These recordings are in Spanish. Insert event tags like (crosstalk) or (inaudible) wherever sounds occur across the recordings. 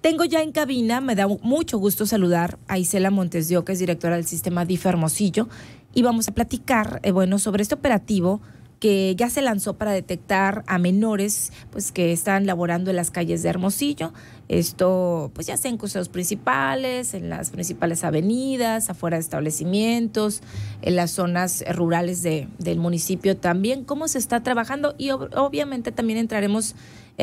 Tengo ya en cabina, me da mucho gusto saludar a Isela Montes que es directora del sistema DIF Hermosillo, y vamos a platicar, eh, bueno, sobre este operativo que ya se lanzó para detectar a menores pues que están laborando en las calles de Hermosillo. Esto pues ya sea en cruceros principales, en las principales avenidas, afuera de establecimientos, en las zonas rurales de, del municipio también. ¿Cómo se está trabajando? Y obviamente también entraremos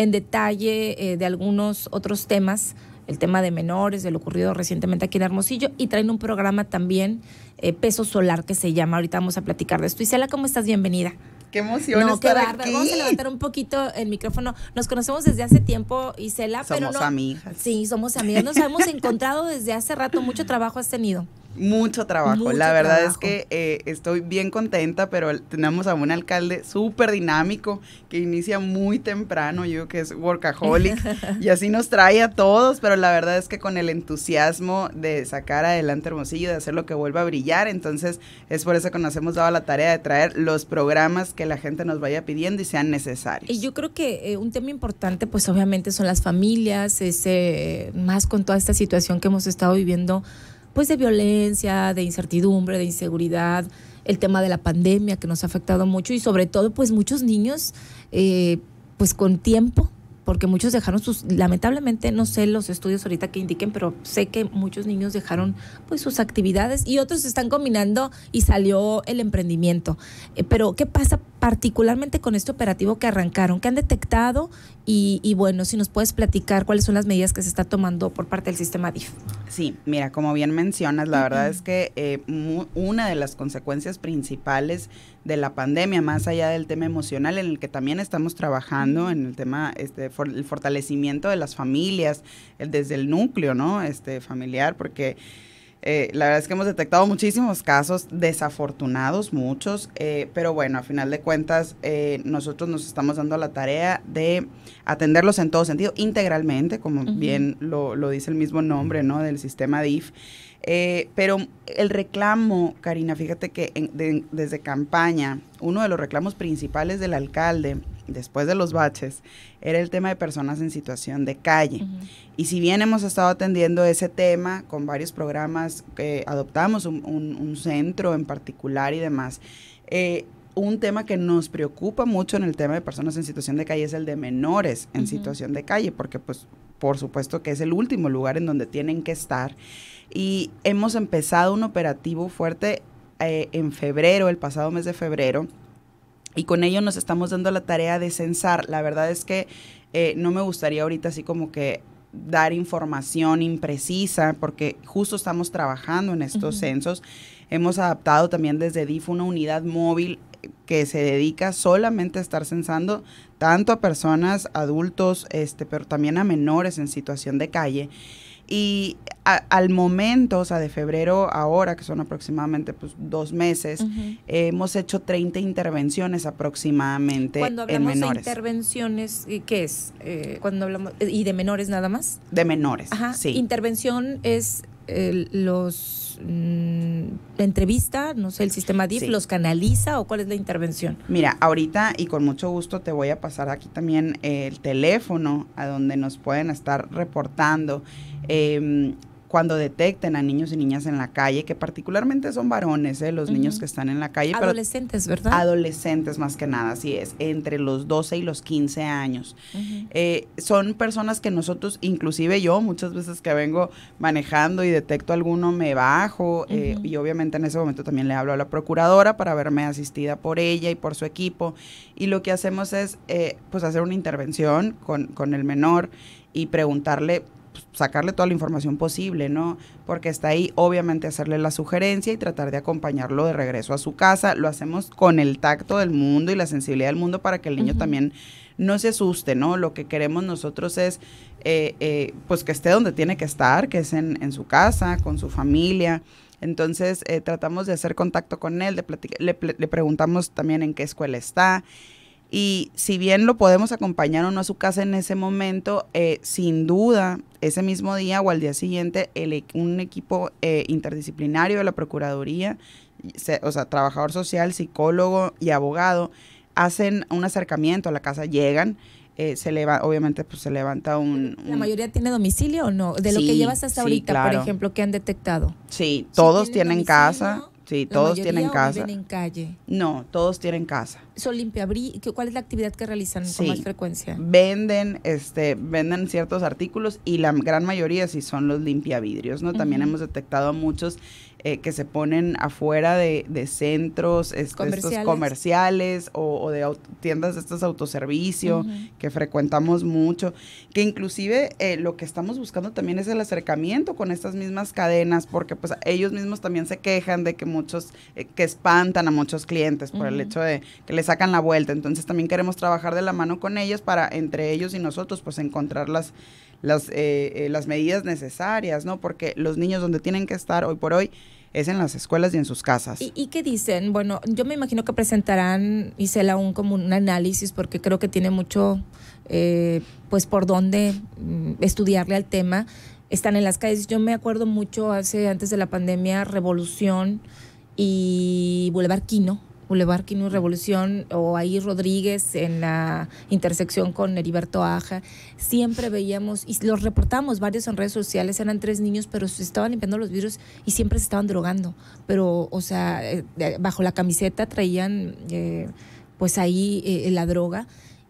en detalle eh, de algunos otros temas, el tema de menores, de lo ocurrido recientemente aquí en Hermosillo, y traen un programa también, eh, Peso Solar, que se llama. Ahorita vamos a platicar de esto. Isela, ¿cómo estás? Bienvenida. Qué emoción. Aquí. Vamos a levantar un poquito el micrófono. Nos conocemos desde hace tiempo, Isela, somos pero. Somos amigas. Sí, somos amigas. Nos hemos encontrado desde hace rato. Mucho trabajo has tenido mucho trabajo. la verdad es que eh, estoy bien contenta, pero tenemos a un alcalde súper dinámico que inicia muy temprano, yo que es workaholic, (laughs) y así nos trae a todos, pero la verdad es que con el entusiasmo de sacar adelante Hermosillo, de hacer lo que vuelva a brillar, entonces es por eso que nos hemos dado la tarea de traer los programas que la gente nos vaya pidiendo y sean necesarios. Y yo creo que eh, un tema importante, pues obviamente son las familias, ese, eh, más con toda esta situación que hemos estado viviendo pues de violencia, de incertidumbre, de inseguridad, el tema de la pandemia que nos ha afectado mucho y sobre todo pues muchos niños eh, pues con tiempo porque muchos dejaron sus, lamentablemente no sé los estudios ahorita que indiquen, pero sé que muchos niños dejaron pues sus actividades y otros están combinando y salió el emprendimiento. Eh, pero ¿qué pasa particularmente con este operativo que arrancaron, que han detectado y, y, bueno, si nos puedes platicar cuáles son las medidas que se está tomando por parte del sistema DIF. Sí, mira, como bien mencionas, la verdad es que eh, una de las consecuencias principales de la pandemia, más allá del tema emocional en el que también estamos trabajando, en el tema, este, el fortalecimiento de las familias, desde el núcleo, ¿no? Este, familiar, porque eh, la verdad es que hemos detectado muchísimos casos, desafortunados muchos, eh, pero bueno, a final de cuentas eh, nosotros nos estamos dando la tarea de atenderlos en todo sentido, integralmente, como bien lo, dice el mismo nombre ¿no? del sistema DIF. pero el reclamo, Karina, fíjate que desde campaña, uno de los reclamos principales del alcalde después de los baches, era el tema de personas en situación de calle. Y si bien hemos estado atendiendo ese tema con varios programas, que adoptamos un, centro en particular y demás, eh, un tema que nos preocupa mucho en el tema de personas en situación de calle es el de menores en situación de calle, porque pues por supuesto que es el último lugar en donde tienen que estar. Y hemos empezado un operativo fuerte eh, en febrero, el pasado mes de febrero, y con ello nos estamos dando la tarea de censar. La verdad es que eh, no me gustaría ahorita así como que dar información imprecisa, porque justo estamos trabajando en estos censos. Hemos adaptado también desde DIF una unidad móvil que se dedica solamente a estar censando tanto a personas, adultos, este, pero también a menores en situación de calle. Y al momento, o sea, de febrero ahora, que son aproximadamente pues, dos meses, hemos hecho 30 intervenciones aproximadamente cuando hablamos en menores. De intervenciones, ¿qué es? Eh, cuando hablamos, eh, ¿Y de menores nada más? De menores, Ajá. sí. Intervención es los mm, entrevista, no sé, el sistema DIF los canaliza o cuál es la intervención? Mira, ahorita y con mucho gusto te voy a pasar aquí también el teléfono a donde nos pueden estar reportando. Eh, cuando detecten a niños y niñas en la calle, que particularmente son varones, ¿eh? los niños que están en la calle. Adolescentes, ¿verdad? Adolescentes más que nada, así es, entre los 12 y los 15 años. Eh, son personas que nosotros, inclusive yo, muchas veces que vengo manejando y detecto alguno, me bajo eh, y obviamente en ese momento también le hablo a la procuradora para verme asistida por ella y por su equipo. Y lo que hacemos es, eh, pues, hacer una intervención con, con el menor y preguntarle pues, sacarle toda la información posible, ¿no? Porque está ahí, obviamente, hacerle la sugerencia y tratar de acompañarlo de regreso a su casa. Lo hacemos con el tacto del mundo y la sensibilidad del mundo para que el niño también no se asuste, ¿no? Lo que queremos nosotros es, eh, eh, pues, que esté donde tiene que estar, que es en, su casa, con su familia. Entonces, eh, tratamos de hacer contacto con él, le preguntamos también en qué escuela está. Y si bien lo podemos acompañar o no a su casa en ese momento, eh, sin duda, ese mismo día o al día siguiente, el, e-, un equipo eh, interdisciplinario de la Procuraduría, o sea, trabajador social, psicólogo y abogado, hacen un acercamiento a la casa, llegan, eh, se obviamente pues se levanta un, ¿La mayoría tiene domicilio o no? De lo que llevas hasta ahorita, por ejemplo, que han detectado. Sí, todos tienen casa. Sí, todos tienen casa. en calle. No, todos tienen casa. Son limpia, ¿cuál es la actividad que realizan con más frecuencia? Venden, este, venden ciertos artículos y la gran mayoría sí son los limpiavidrios, ¿no? También hemos detectado a muchos eh, que se ponen afuera de, centros comerciales. Este, estos comerciales o, de tiendas de estos autoservicio que frecuentamos mucho, que inclusive eh, lo que estamos buscando también es el acercamiento con estas mismas cadenas, porque pues ellos mismos también se quejan de que muchos, eh, que espantan a muchos clientes por el hecho de que le sacan la vuelta, entonces también queremos trabajar de la mano con ellos para entre ellos y nosotros pues encontrar las las, las medidas necesarias, ¿no? Porque los niños donde tienen que estar hoy por hoy es en las escuelas y en sus casas. ¿Y, qué dicen? Bueno, yo me imagino que presentarán, Isela, un, como un análisis, porque creo que tiene mucho, eh, pues, por dónde mm, estudiarle al tema. Están en las calles. Yo me acuerdo mucho hace, antes de la pandemia, Revolución y Boulevard Quino Boulevard Quino Revolución o ahí Rodríguez en la intersección con Heriberto Aja, siempre veíamos y los reportamos varios en redes sociales, eran tres niños, pero se estaban limpiando los virus y siempre se estaban drogando, pero o sea, eh, bajo la camiseta traían eh, pues ahí eh, la droga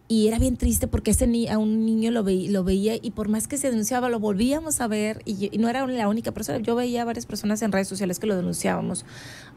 y era bien triste porque ese ni a un niño lo, ve lo veía y por más que se denunciaba, lo volvíamos a ver y, no era la única persona. Yo veía a varias personas en redes sociales que lo denunciábamos.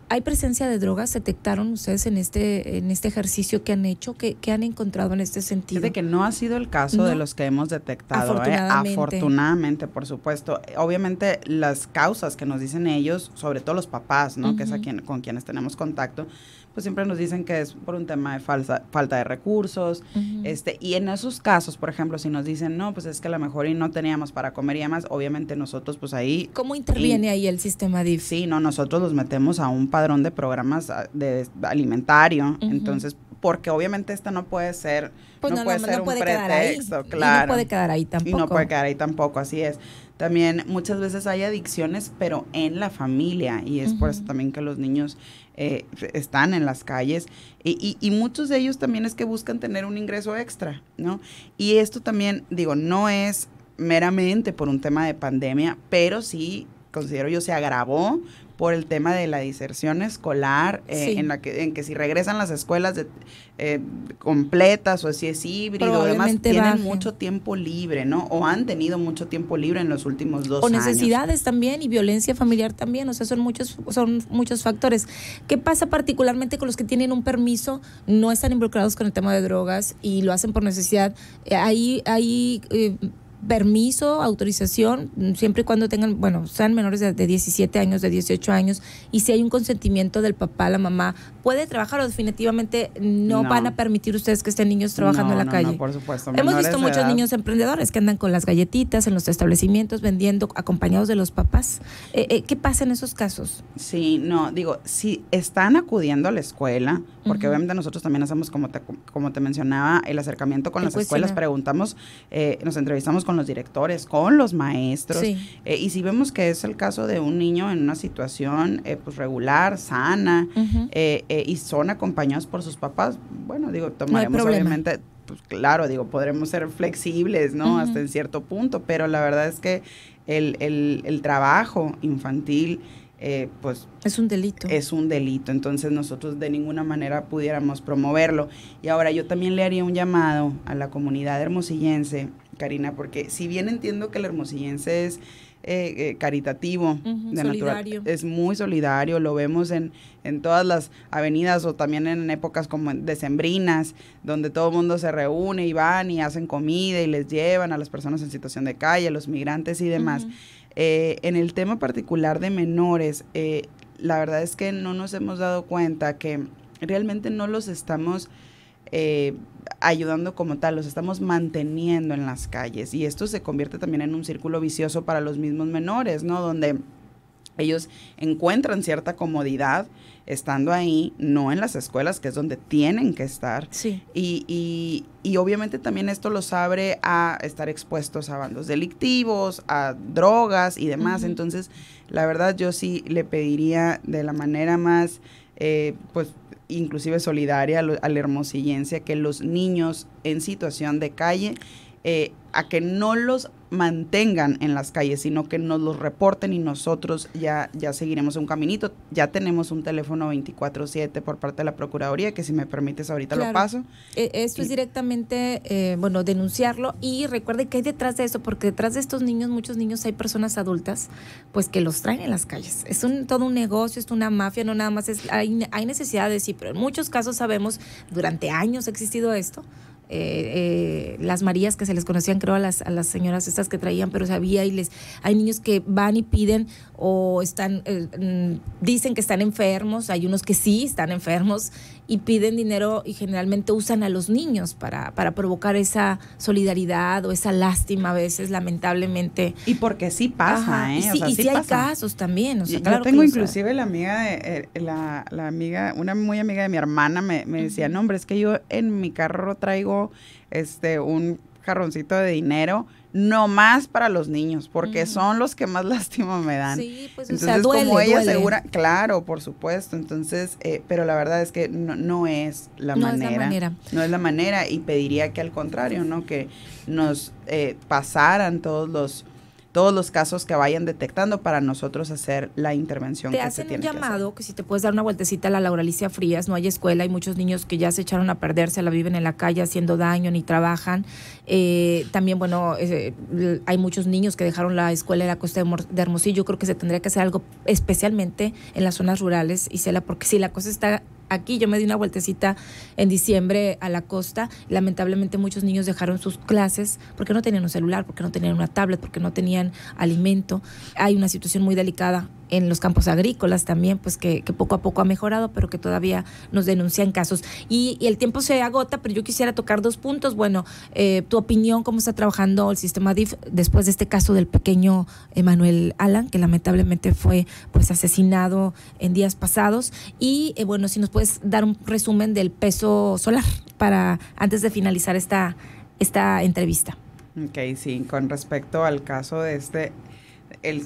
¿Hay presencia de drogas? ¿Detectaron ustedes en este, en este ejercicio que han hecho? ¿Qué, han encontrado en este sentido? Es de que no ha sido el caso de los que hemos detectado. ¿eh? Afortunadamente. por supuesto. Obviamente, las causas que nos dicen ellos, sobre todo los papás, ¿no? Que es a quien, con quienes tenemos contacto, pues siempre nos dicen que es por un tema de falsa, falta de recursos. este, y en esos casos, por ejemplo, si nos dicen, no, pues es que a lo mejor y no teníamos para comer y demás, obviamente nosotros pues ahí... ¿Cómo interviene ahí el sistema DIF? Sí, no, nosotros los metemos a un padrón de programas ah, de alimentario, entonces porque obviamente esta no puede ser, pues, no, puede ser un pretexto, claro. no puede quedar ahí tampoco. Y no puede quedar ahí tampoco, así es. También muchas veces hay adicciones, pero en la familia, y es por eso también que los niños eh, están en las calles, y, y, muchos de ellos también es que buscan tener un ingreso extra, ¿no? Y esto también, digo, no es meramente por un tema de pandemia, pero sí considero yo se agravó por el tema de la diserción escolar, eh, en la que, en que si regresan las escuelas eh, completas o si es híbrido, además tienen mucho tiempo libre, ¿no? O han tenido mucho tiempo libre en los últimos dos años. O necesidades también y violencia familiar también, o sea, son muchos, son muchos factores. ¿Qué pasa particularmente con los que tienen un permiso, no están involucrados con el tema de drogas y lo hacen por necesidad? Eh, ahí, ahí permiso, autorización, siempre y cuando tengan, bueno, sean menores de, 17 años, de 18 años, y si hay un consentimiento del papá, la mamá, puede trabajar o definitivamente no, van a permitir ustedes que estén niños trabajando en la no, calle. por supuesto. Hemos visto muchos niños emprendedores que andan con las galletitas en los establecimientos vendiendo acompañados de los papás. Eh, eh, ¿Qué pasa en esos casos? Sí, no, digo, si están acudiendo a la escuela, porque obviamente nosotros también hacemos, como te, como te mencionaba, el acercamiento con las escuelas, preguntamos, eh, nos entrevistamos con con los directores, con los maestros. Eh, y si vemos que es el caso de un niño en una situación eh, pues regular, sana, eh, y son acompañados por sus papás, bueno, digo, tomaremos obviamente pues claro, digo, podremos ser flexibles, ¿no? Hasta en cierto punto, pero la verdad es que el, trabajo infantil, pues... Es un delito. Es un delito, entonces nosotros de ninguna manera pudiéramos promoverlo. Y ahora yo también le haría un llamado a la comunidad hermosillense Karina, porque si bien entiendo que el hermosillense es eh, eh, caritativo, es muy solidario, lo vemos en, todas las avenidas o también en épocas como decembrinas, donde todo el mundo se reúne y van y hacen comida y les llevan a las personas en situación de calle, los migrantes y demás. Eh, en el tema particular de menores, la verdad es que no nos hemos dado cuenta que realmente no los estamos ayudando como tal, los estamos manteniendo en las calles. Y esto se convierte también en un círculo vicioso para los mismos menores, ¿no? Donde ellos encuentran cierta comodidad estando ahí, no en las escuelas, que es donde tienen que estar. Sí. Y, y, obviamente también esto los abre a estar expuestos a bandos delictivos, a drogas y demás. Entonces, la verdad, yo sí le pediría de la manera más, eh, pues, inclusive solidaria a la hermosillencia que los niños en situación de calle eh, a que no los mantengan en las calles, sino que nos los reporten y nosotros ya, ya seguiremos un caminito. Ya tenemos un teléfono 24-7 por parte de la Procuraduría, que si me permites ahorita lo paso. E, esto es directamente, eh, bueno, denunciarlo y recuerde que hay detrás de eso, porque detrás de estos niños, muchos niños, hay personas adultas, pues que los traen en las calles. Es un, todo un negocio, es una mafia, no nada más es, hay, hay de decir, pero en muchos casos sabemos, durante años ha existido esto, eh, eh, las Marías que se les conocían, creo, a las, a las señoras estas que traían, pero sabía y les. Hay niños que van y piden o están. Eh, mm, dicen que están enfermos, hay unos que sí están enfermos y piden dinero y generalmente usan a los niños para, para provocar esa solidaridad o esa lástima a veces, lamentablemente. Y porque sí pasa, ¿eh? sí, hay casos también. yo, claro tengo inclusive la amiga, de, eh, la, la, amiga, una muy amiga de mi hermana me, me decía, no, hombre, es que yo en mi carro traigo este, un jarroncito de dinero, no más para los niños, porque son los que más (laughs) lástima me dan. Sí, pues, entonces, como ella asegura claro, por supuesto, entonces, eh, pero la verdad es que no, es la manera. Es la manera. No es la manera y pediría que al contrario, ¿no? Que nos eh, pasaran todos los todos los casos que vayan detectando para nosotros hacer la intervención. que se tiene un llamado, que, si te puedes dar una vueltecita a la Laura Alicia Frías, no hay escuela, hay muchos niños que ya se echaron a perderse, la viven en la calle haciendo daño, ni trabajan. Eh, también, bueno, eh, hay muchos niños que dejaron la escuela en la costa de Hermosillo, yo creo que se tendría que hacer algo especialmente en las zonas rurales, Isela, porque si la cosa está aquí. Yo me di una vueltecita en diciembre a la costa. Lamentablemente muchos niños dejaron sus clases porque no tenían un celular, porque no tenían una tablet, porque no tenían alimento. Hay una situación muy delicada en los campos agrícolas también, pues que, poco a poco ha mejorado, pero que todavía nos denuncian casos. Y, el tiempo se agota, pero yo quisiera tocar dos puntos. Bueno, eh, tu opinión, cómo está trabajando el sistema DIF después de este caso del pequeño Emanuel Alan, que lamentablemente fue pues asesinado en días pasados. Y eh, bueno, si nos puedes dar un resumen del peso solar para antes de finalizar esta, esta entrevista. Ok, sí, con respecto al caso de este el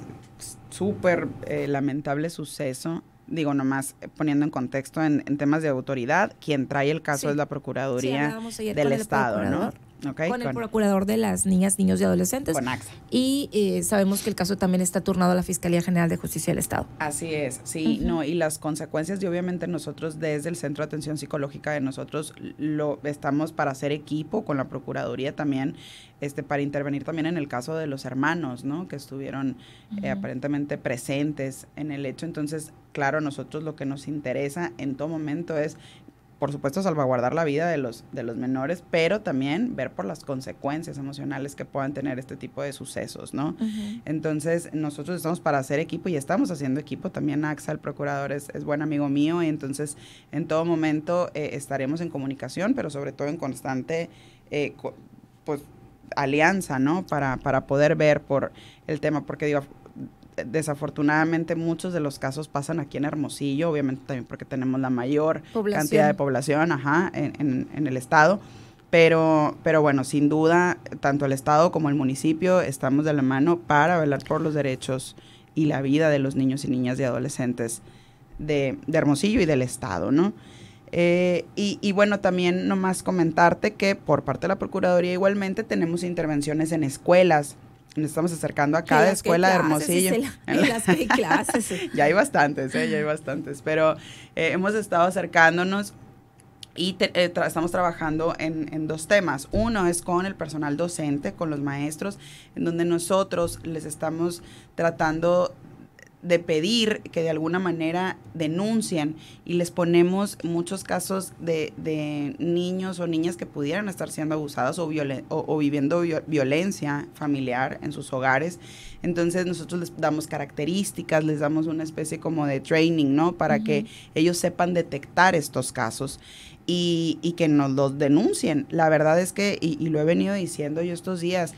súper eh, lamentable suceso, digo nomás eh, poniendo en contexto en, temas de autoridad, quien trae el caso es la Procuraduría del Estado, ¿no? con, el procurador de las niñas, niños y adolescentes. Con AXA. Y eh, sabemos que el caso también está turnado a la Fiscalía General de Justicia del Estado. Así es, sí, no, y las consecuencias, y obviamente nosotros desde el Centro de Atención Psicológica de nosotros lo estamos para hacer equipo con la Procuraduría también, este, para intervenir también en el caso de los hermanos, ¿no? Que estuvieron eh, aparentemente presentes en el hecho. Entonces, claro, nosotros lo que nos interesa en todo momento es por supuesto, salvaguardar la vida de los, de los menores, pero también ver por las consecuencias emocionales que puedan tener este tipo de sucesos, ¿no? Entonces, nosotros estamos para hacer equipo y estamos haciendo equipo. También AXA, el procurador, es, buen amigo mío y entonces en todo momento eh, estaremos en comunicación, pero sobre todo en constante, eh, pues, alianza, ¿no? Para, para poder ver por el tema, porque digo, desafortunadamente muchos de los casos pasan aquí en Hermosillo, obviamente también porque tenemos la mayor cantidad de población ajá, en, el estado. Pero, pero bueno, sin duda, tanto el Estado como el municipio estamos de la mano para velar por los derechos y la vida de los niños y niñas y adolescentes de, Hermosillo y del Estado, ¿no? Eh, y, y, bueno, también nomás comentarte que por parte de la Procuraduría igualmente tenemos intervenciones en escuelas nos estamos acercando a cada escuela de Hermosillo. las clases. ya hay bastantes, ¿eh? ya hay bastantes, pero eh, hemos estado acercándonos y eh, estamos trabajando en, en, dos temas. Uno es con el personal docente, con los maestros, en donde nosotros les estamos tratando de pedir que de alguna manera denuncian y les ponemos muchos casos de, niños o niñas que pudieran estar siendo abusadas o, o, viviendo violencia familiar en sus hogares. Entonces nosotros les damos características, les damos una especie como de training, ¿no? Para que ellos sepan detectar estos casos. Y, que nos los denuncien. La verdad es que, y, y lo he venido diciendo yo estos días,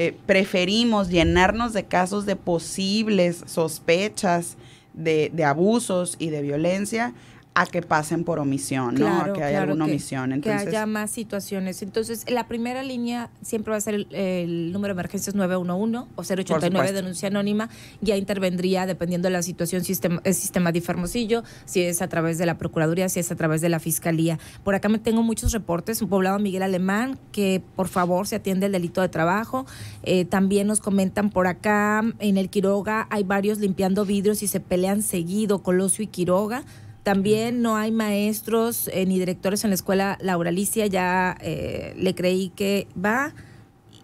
eh, preferimos llenarnos de casos de posibles sospechas de abusos y de violencia a que pasen por omisión, ¿no? A que haya alguna omisión. Entonces, que haya más situaciones. Entonces, la primera línea siempre va a ser el, número de emergencias 911 o 089 denuncia anónima. Ya intervendría, dependiendo de la situación, sistema, el sistema de Fermosillo, si es a través de la Procuraduría, si es a través de la Fiscalía. Por acá me tengo muchos reportes. Un poblado Miguel Alemán, que por favor se atiende el delito de trabajo. Eh, también nos comentan por acá, en el Quiroga hay varios limpiando vidrios y se pelean seguido, Colosio y Quiroga. También no hay maestros eh, ni directores en la escuela lauralicia ya eh, le creí que va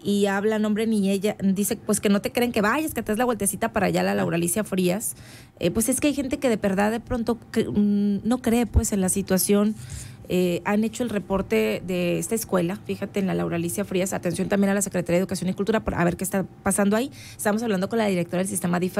y habla nombre ni ella, dice pues que no te creen que vayas, que te das la vueltecita para allá la lauralicia Frías. Eh, pues es que hay gente que de verdad de pronto mm, no cree pues en la situación eh, han hecho el reporte de esta escuela, fíjate en la Laura Alicia Frías, atención también a la Secretaría de Educación y Cultura por a ver qué está pasando ahí. Estamos hablando con la directora del sistema DIF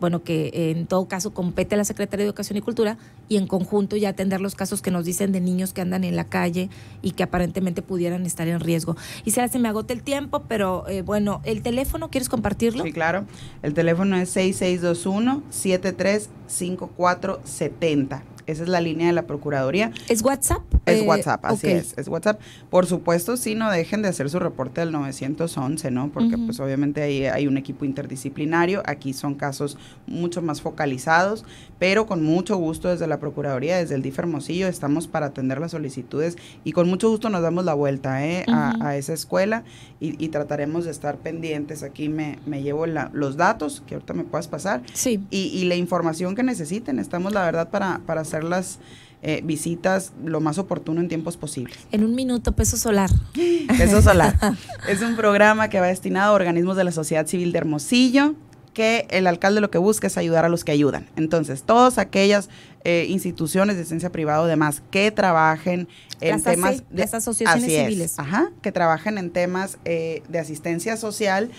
bueno, que en todo caso compete a la Secretaría de Educación y Cultura y en conjunto ya atender los casos que nos dicen de niños que andan en la calle y que aparentemente pudieran estar en riesgo. Y se me agota el tiempo, pero eh, bueno, el teléfono, ¿quieres compartirlo? Sí, claro. El teléfono es 6621 735470 esa es la línea de la Procuraduría. ¿Es WhatsApp? Es eh, WhatsApp, así es. Es WhatsApp. Por supuesto, sí, no dejen de hacer su reporte del 911, ¿no? Porque pues obviamente ahí hay un equipo interdisciplinario. Aquí son casos mucho más focalizados, pero con mucho gusto desde la Procuraduría, desde el DIF estamos para atender las solicitudes y con mucho gusto nos damos la vuelta ¿eh? a, esa escuela y, trataremos de estar pendientes. Aquí me, me llevo los datos que ahorita me puedas pasar. Sí. Y, la información que necesiten. Estamos, la verdad, para, para hacer las eh, visitas lo más oportuno en tiempos posibles. En un minuto, peso solar. (gasps) Peso solar. (laughs) es un programa que va destinado a organismos de la sociedad civil de Hermosillo que el alcalde lo que busca es ayudar a los que ayudan. Entonces, todas aquellas eh, instituciones de ciencia privada o demás que trabajen en temas de asociaciones civiles. que trabajen en temas eh, de asistencia social.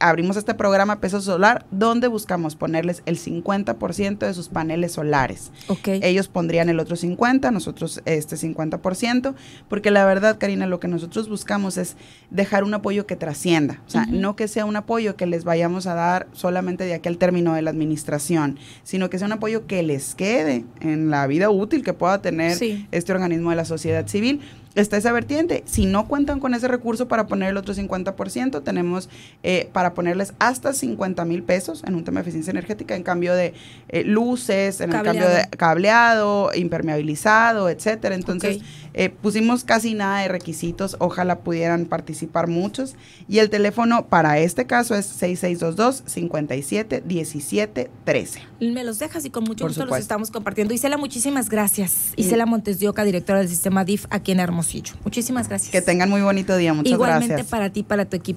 Abrimos este programa Peso Solar, donde buscamos ponerles el 50% de sus paneles solares. Okay. Ellos pondrían el otro 50%, nosotros este 50%, porque la verdad, Karina, lo que nosotros buscamos es dejar un apoyo que trascienda. O sea, no que sea un apoyo que les vayamos a dar solamente de aquí al término de la administración, sino que sea un apoyo que les quede en la vida útil que pueda tener este organismo de la sociedad civil. Está esa vertiente. Si no cuentan con ese recurso para poner el otro 50%, tenemos eh, para ponerles hasta 50 mil pesos en un tema de eficiencia energética, en cambio de eh, luces, en cambio de cableado, impermeabilizado, etcétera. Entonces, eh, pusimos casi nada de requisitos, ojalá pudieran participar muchos. Y el teléfono para este caso es 6622 13 Me los dejas y con mucho gusto los estamos compartiendo. Isela, muchísimas gracias. Isela Montes Dioca, directora del sistema DIF aquí en Hermosillo. Muchísimas gracias. Que tengan muy bonito día, muchas Igualmente gracias. Igualmente para ti, para tu equipo.